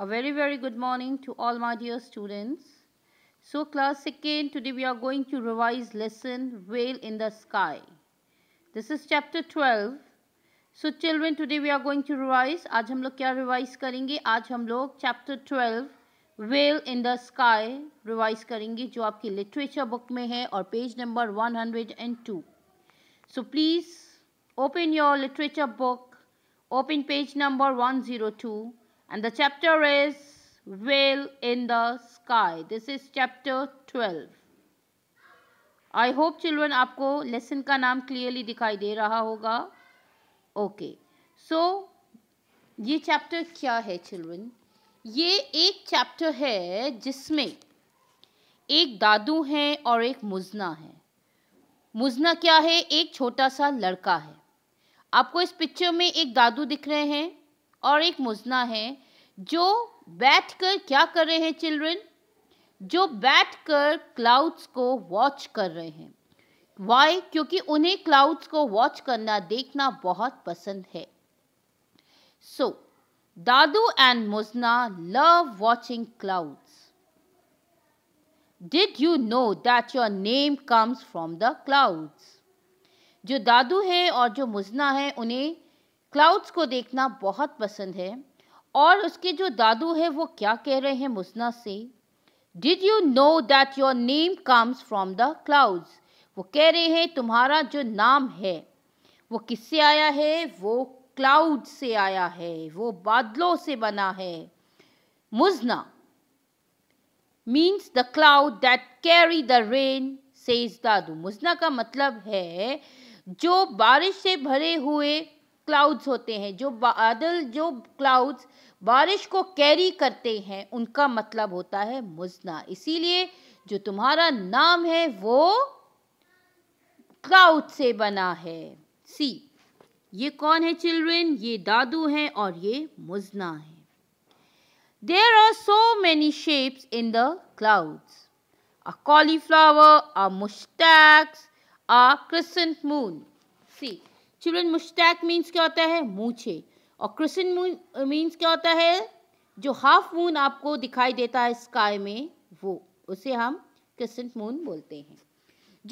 A very very good morning to all my dear students. So class again today we are going to revise lesson Whale in the Sky. This is chapter 12. So children today we are going to revise. आज हम लोग क्या revise करेंगे आज हम लोग chapter 12 Whale in the Sky revise करेंगे जो आपकी literature book में है और page number 102. So please open your literature book. Open page number 102. and the chapter is Whale in the Sky. This is chapter 12. I hope children आपको lesson का नाम clearly दिखाई दे रहा होगा ओके सो ये चैप्टर क्या है चिल्ड्रन ये एक चैप्टर है जिसमें एक दादू है और एक मुजना है मुजना क्या है एक छोटा सा लड़का है आपको इस पिक्चर में एक दादू दिख रहे हैं और एक मुजना है जो बैठकर क्या कर रहे हैं चिल्ड्रन जो बैठकर क्लाउड्स को वॉच कर रहे हैं वाई क्योंकि उन्हें क्लाउड्स को वॉच करना देखना बहुत पसंद है so Dadu and Muzna love watching clouds did you know that your name comes from the clouds जो दादू है और जो मुजना है उन्हें क्लाउड्स को देखना बहुत पसंद है और उसके जो दादू है वो क्या कह रहे हैं मुस्ना से did you know that your name comes from the clouds वो कह रहे हैं तुम्हारा जो नाम है वो किससे आया है वो क्लाउड से आया है वो बादलों से बना है Muzna means the cloud that carry the rain says Dadu Muzna का मतलब है जो बारिश से भरे हुए क्लाउड्स होते हैं जो बादल जो क्लाउड्स बारिश को कैरी करते हैं उनका मतलब होता है मुजना इसीलिए जो तुम्हारा नाम है वो क्लाउड से बना है सी ये कौन है चिल्ड्रेन ये दादू हैं और ये मुजना है there are so many shapes in the clouds a cauliflower a mustache, a crescent moon see children mustache means क्या होता है मूछे और क्रिसन मून मीन्स क्या होता है जो हाफ मून आपको दिखाई देता है स्काई में वो उसे हम क्रिसेंट मून बोलते हैं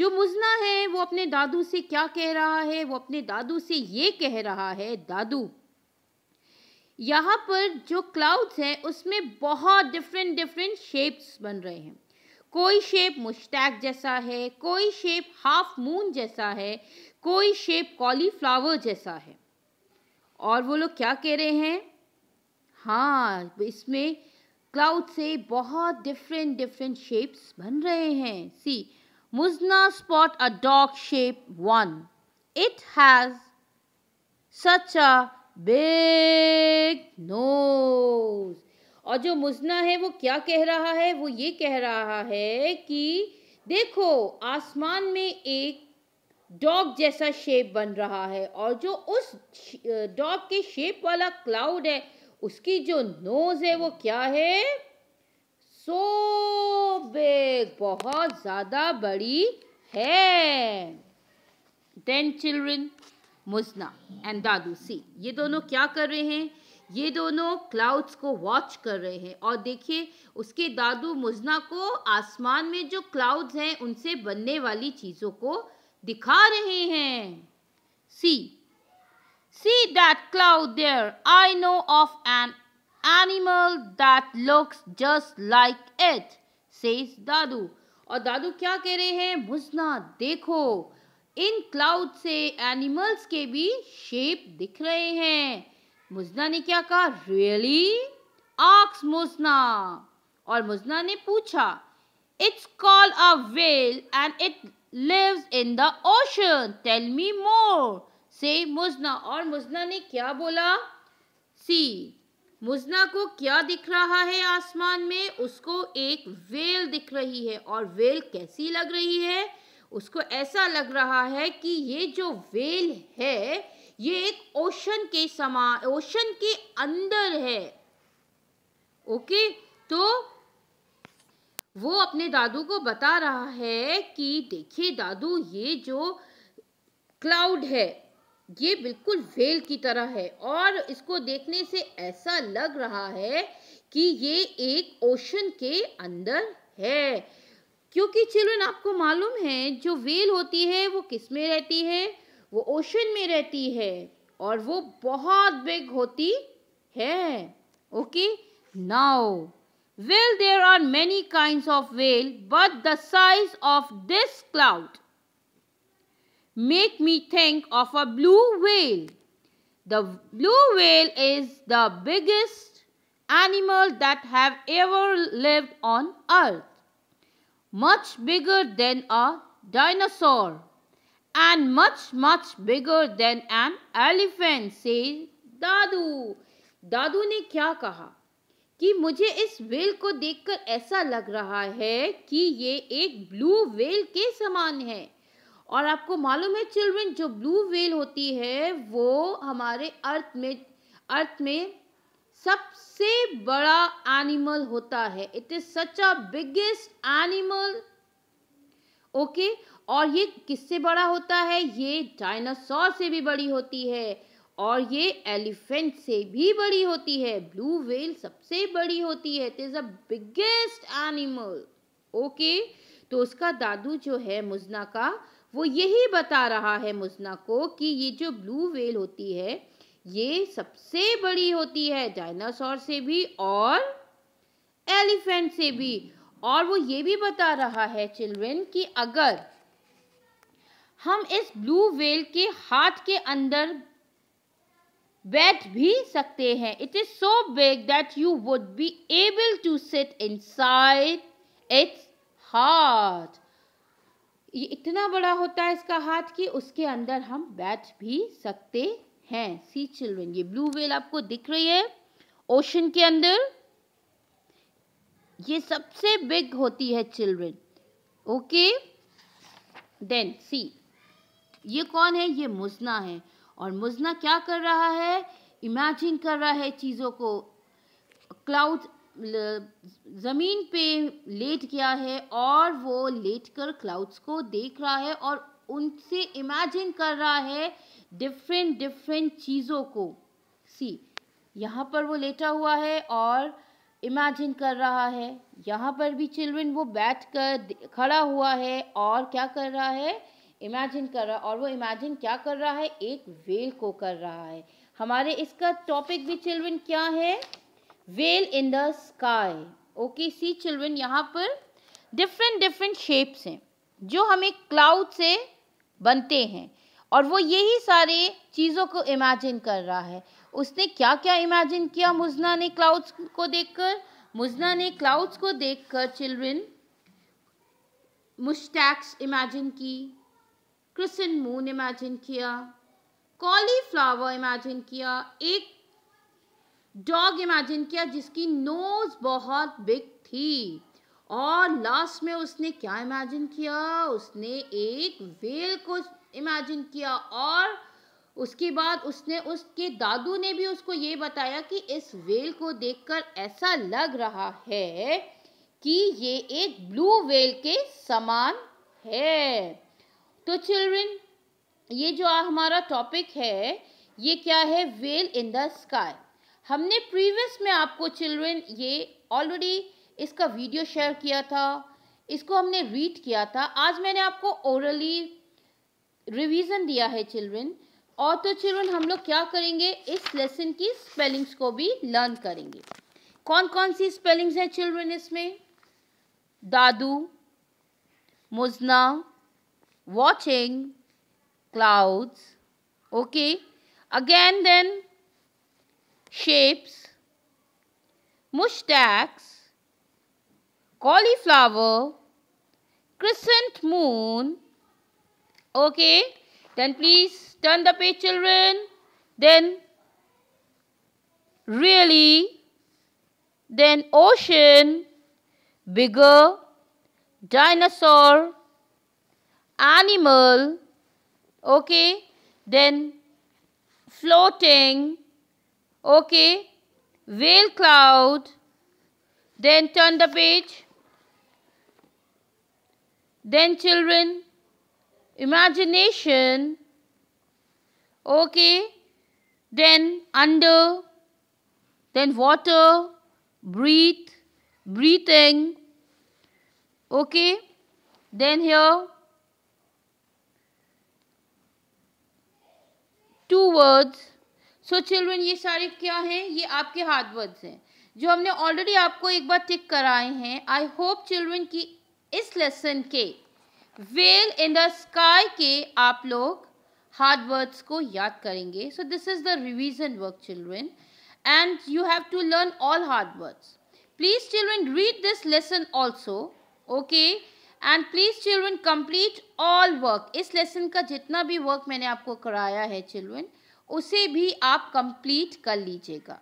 जो मुजना है वो अपने दादू से क्या कह रहा है वो अपने दादू से ये कह रहा है दादू यहाँ पर जो क्लाउड्स हैं उसमें बहुत डिफरेंट डिफरेंट शेप्स बन रहे हैं कोई शेप मुश्ताक जैसा है कोई शेप हाफ मून जैसा है कोई शेप कॉलीफ्लावर जैसा है और वो लोग क्या कह रहे हैं हाँ इसमें क्लाउड से बहुत डिफरेंट डिफरेंट शेप्स बन रहे हैं see Muzna spot a dog shape one it has such a big और जो मुजना है वो क्या कह रहा है वो ये कह रहा है कि देखो आसमान में एक डॉग जैसा शेप बन रहा है और जो उस डॉग के शेप वाला क्लाउड है उसकी जो नोज है वो क्या है सो बिग बहुत ज़्यादा बड़ी है then children Muzna and Dadu see ये दोनों क्या कर रहे हैं ये दोनों क्लाउड्स को वॉच कर रहे हैं और देखिए उसके दादू मुजना को आसमान में जो क्लाउड्स हैं उनसे बनने वाली चीज़ों को दिखा रहे हैं see see that cloud there I know of an animal that looks just like it says Dadu और दादू क्या कह रहे हैं मुजना देखो इन क्लाउड से एनिमल्स के भी शेप दिख रहे हैं मुजना ने क्या कहा रियली आक्स मुजना और मुजना ने पूछा it's call a whale and it lives in the ocean tell me more say Muzna और मुजना ने क्या बोला सी मुजना को क्या दिख रहा है आसमान में उसको एक वेल दिख रही है और वेल कैसी लग रही है उसको ऐसा लग रहा है कि ये जो वेल है ये एक ओशन के समा ओशन के अंदर है ओके तो वो अपने दादू को बता रहा है कि देखिए दादू ये जो क्लाउड है ये बिल्कुल वेल की तरह है और इसको देखने से ऐसा लग रहा है कि ये एक ओशन के अंदर है क्योंकि चिल्ड्रन आपको मालूम है जो वेल होती है वो किस में रहती है वो ओशन में रहती है और वो बहुत बिग होती है okay now whale there are many kind of whale but the size of this cloud make me think of a blue whale the blue whale is the biggest animal that have ever lived on earth much bigger than a dinosaur and much, much bigger than an elephant, says dadu dadu ne kya kaha कि मुझे इस well को देखकर ऐसा लग रहा है कि ये एक ब्लू वेल के समान है और आपको मालूम है चिल्ड्रन जो ब्लू वेल होती है वो हमारे अर्थ में अर्थ में सबसे बड़ा एनिमल होता है it is such a biggest animal okay और ये किससे बड़ा होता है ये डायनासोर से भी बड़ी होती है और ये एलिफेंट से भी बड़ी होती है ब्लू वेल सबसे बड़ी होती है it is a biggest animal okay तो उसका दादू जो है मुजना का वो यही बता रहा है मुजना को कि ये जो ब्लू व्हेल होती है ये सबसे बड़ी होती है डायनासोर से भी और एलिफेंट से भी और वो ये भी बता रहा है चिल्ड्रेन कि अगर हम इस ब्लू वेल के हाथ के अंदर बैठ भी सकते हैं it is so big that you would be able to sit inside its heart ये इतना बड़ा होता है इसका हाथ कि उसके अंदर हम बैठ भी सकते हैं सी चिल्ड्रन ये ब्लू वेल आपको दिख रही है ओशन के अंदर ये सबसे बिग होती है चिल्ड्रन ओके देन सी ये कौन है ये मुजना है और मुजना क्या कर रहा है इमेजिन कर रहा है चीज़ों को क्लाउड ज़मीन पे लेट गया है और वो लेट कर क्लाउड्स को देख रहा है और उनसे इमेजिन कर रहा है डिफरेंट डिफरेंट चीज़ों को सी यहाँ पर वो लेटा हुआ है और इमेजिन कर रहा है यहाँ पर भी चिल्ड्रेन वो बैठ कर खड़ा हुआ है और क्या कर रहा है इमेजिन कर रहा और वो इमेजिन क्या कर रहा है एक वेल को कर रहा है हमारे इसका टॉपिक भी चिल्ड्रेन क्या है whale in the sky okay see children यहाँ पर डिफरेंट डिफरेंट शेप्स हैं जो हमें क्लाउड से बनते हैं और वो यही सारे चीज़ों को इमेजिन कर रहा है उसने क्या क्या इमेजिन किया मुजना ने क्लाउड्स को देखकर मुजना ने क्लाउड्स को देखकर चिल्ड्रन मुश्टैक्स इमेजिन की क्रिसन मून इमेजिन किया कॉलीफ्लावर इमेजिन किया एक डॉग इमेजिन किया जिसकी नोज बहुत बिग थी और लास्ट में उसने क्या इमेजिन किया उसने एक वेल को इमेजिन किया और उसके बाद उसने उसके दादू ने भी उसको ये बताया कि इस वेल को देखकर ऐसा लग रहा है कि ये एक ब्लू वेल के समान है तो चिल्ड्रन ये जो हमारा टॉपिक है ये क्या है वेल इन द स्काई हमने प्रीवियस में आपको चिल्ड्रन ये ऑलरेडी इसका वीडियो शेयर किया था इसको हमने रीड किया था आज मैंने आपको ओरली रिवीजन दिया है चिल्ड्रन और तो चिल्ड्रन हम लोग क्या करेंगे इस लेसन की स्पेलिंग्स को भी लर्न करेंगे कौन कौन सी स्पेलिंग्स हैं चिल्ड्रन इसमें Dadu Muzna watching clouds okay again then shapes mustaches cauliflower crescent moon Okay. Then please turn the page children. Then really. Then ocean. Bigger. Dinosaur. Animal. Okay. Then floating. Okay. Whale cloud. Then turn the page. Then children, imagination okay then under then water breathe breathing okay then here two words so children ये सारे क्या हैं ये आपके hard words हैं जो हमने already आपको एक बार टिक कराए हैं आई होप चिल्ड्रेन की इस लेसन के वेल इन द स्काई के आप लोग हार्ड वर्ड्स को याद करेंगे so this is the revision work children and you have to learn all hard words please children read this lesson also okay and please children complete all work इस lesson का जितना भी work मैंने आपको कराया है चिल्ड्रेन उसे भी आप कंप्लीट कर लीजिएगा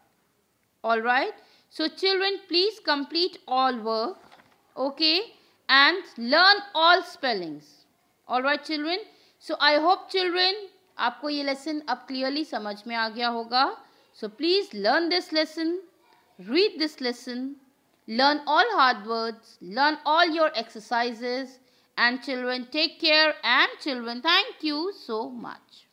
all right so children please complete all work okay and learn all spellings. Alright children. So I hope children आपको ये lesson अब clearly समझ में आ गया होगा. So please learn this lesson, read this lesson, learn all hard words, learn all your exercises and children take care and children thank you so much.